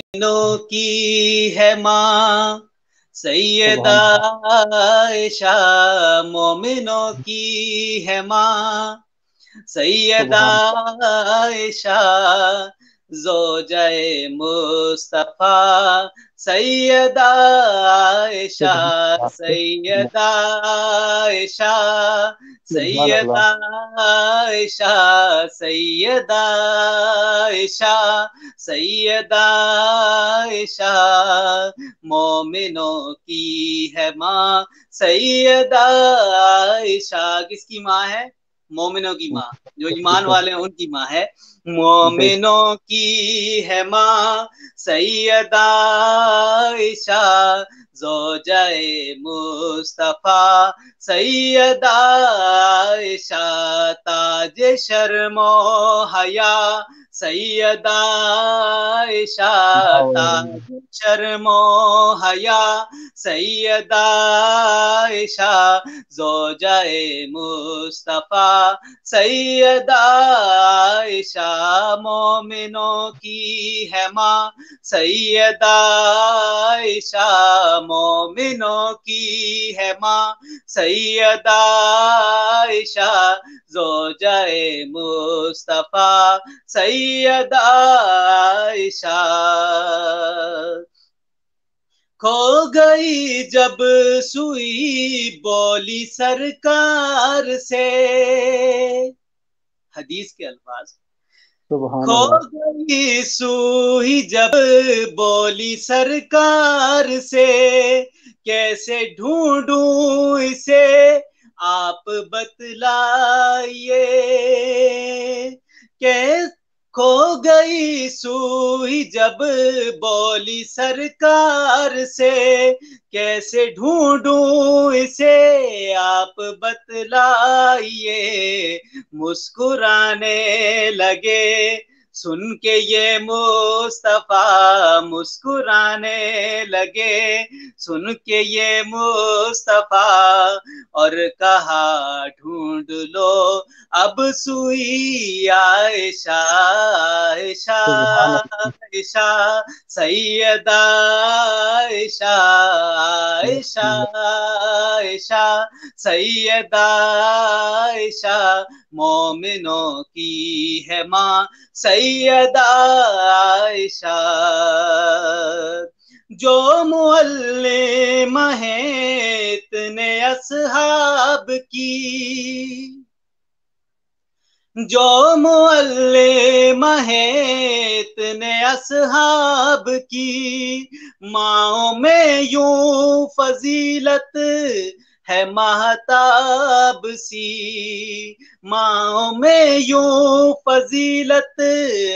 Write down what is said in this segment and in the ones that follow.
दिनों की है माँ सैदाशा मोमिनों की है माँ सैदाशा जो जय मुस्तफ़ा सैदाशा सैदाशा सैयदा आयशा सैयदा मोमिनों की है माँ सैयदा किसकी माँ है मोमिनों की माँ जो ईमान वाले हैं उनकी माँ है मोमिनों की है माँ सैयदा जो जाए मुस्तफा सैयदा ताज शर्मो हया सैयदा शर्मो हया सैयदा जो जोजाए मुस्तफ़ा सैयदा मोमिनो की है माँ सैयदा इशा की है माँ जो जय मुस्तफा सैयद आयशा खो गई जब सुई बोली सरकार से हदीस के अल्फाज खो गई सुई जब बोली सरकार से कैसे ढूंढूं इसे आप बतलाइए के खो गई सुई जब बोली सरकार से कैसे ढूंढू इसे आप बतलाइए मुस्कुराने लगे सुन के ये मुस्तफा मुस्कुराने लगे सुन के ये मुस्तफा और कहा ढूंढ लो अब सुई आयशा आयशा आयशा सैयदा आयशा आयशा आयशा सैयद आयशा मोमिनों की है माँ सै सैयदाशा जो मुल महेत ने असहाब की जो मुल महेत ने असहाब की माओ में यू फजीलत है महताब सी माओ में यूं फजीलत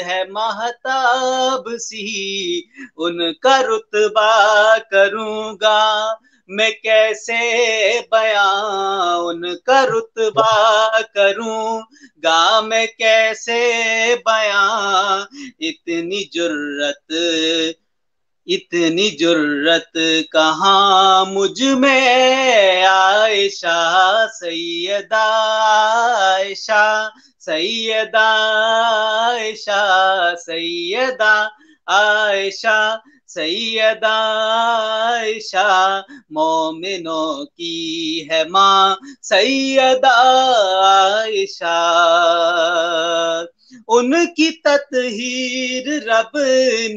है महताब सी उनका रुतबा करूंगा मैं कैसे बया उनका रुतबा गा मैं कैसे बया इतनी जुर्रत इतनी जुर्रत कहाँ मुझ में आयशा सैयदा आयशा सैयदा आयशा सैयदा आयशा सैयदा आयशा मोमिनों की है माँ सैयदा आयशा उनकी तत्हीर रब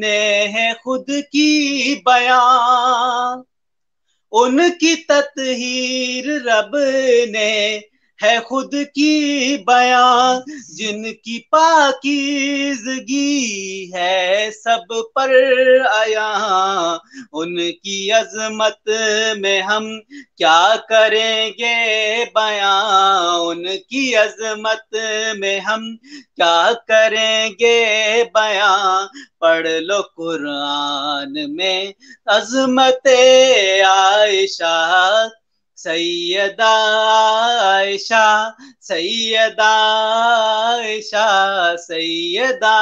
ने है खुद की बया उनकी तत्हीर रब ने है खुद की बयान जिनकी पाकिजगी है सब पर आया उनकी अजमत में हम क्या करेंगे बयान उनकी अजमत में हम क्या करेंगे बयान पढ़ लो कुरान में अजमत आयशा सैयदा ऐशा सैयदा ऐशा सैयदा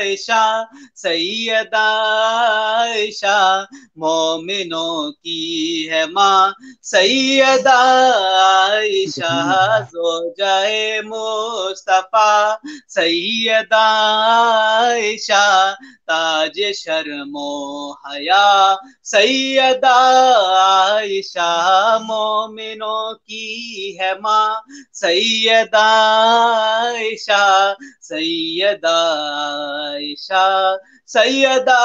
ऐशा सैयदा ऐशा मोमिनों की है माँ सैयदा ऐशा जो जाए मुस्तफ़ा सैयदा ऐशा ताज शर्मो हया सैयदा आयशा मोमिनों की है माँ सैयदा आयशा सैयदा आयशा सैयदा